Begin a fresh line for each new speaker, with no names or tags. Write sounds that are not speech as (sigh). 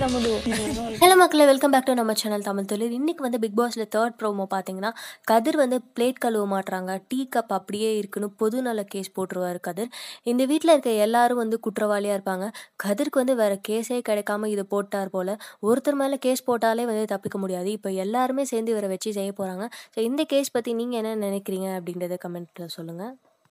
(laughs) hello மக்களை welcome back to நம்ம channel Tamil தொழில் இன்றைக்கி வந்து பிக் பாஸில் தேர்ட் ப்ரோமோ பார்த்தீங்கன்னா கதிர் வந்து பிளேட் கழுவ மாட்டுறாங்க டீ கப் அப்படியே இருக்குன்னு பொது நல கேஸ் போட்டுருவார் கதிர் இந்த வீட்டில் இருக்க எல்லாரும் வந்து குற்றவாளியாக இருப்பாங்க கதிர்க்கு வந்து வேறு கேஸே கிடைக்காம இதை போட்டார் போல் ஒருத்தர் மேலே கேஸ் போட்டாலே வந்து தப்பிக்க முடியாது இப்போ எல்லாருமே சேர்ந்து இவரை வச்சு செய்ய போகிறாங்க ஸோ இந்த கேஸ் பற்றி நீங்கள் என்ன நினைக்கிறீங்க அப்படின்றத கமெண்ட்டில் சொல்லுங்கள்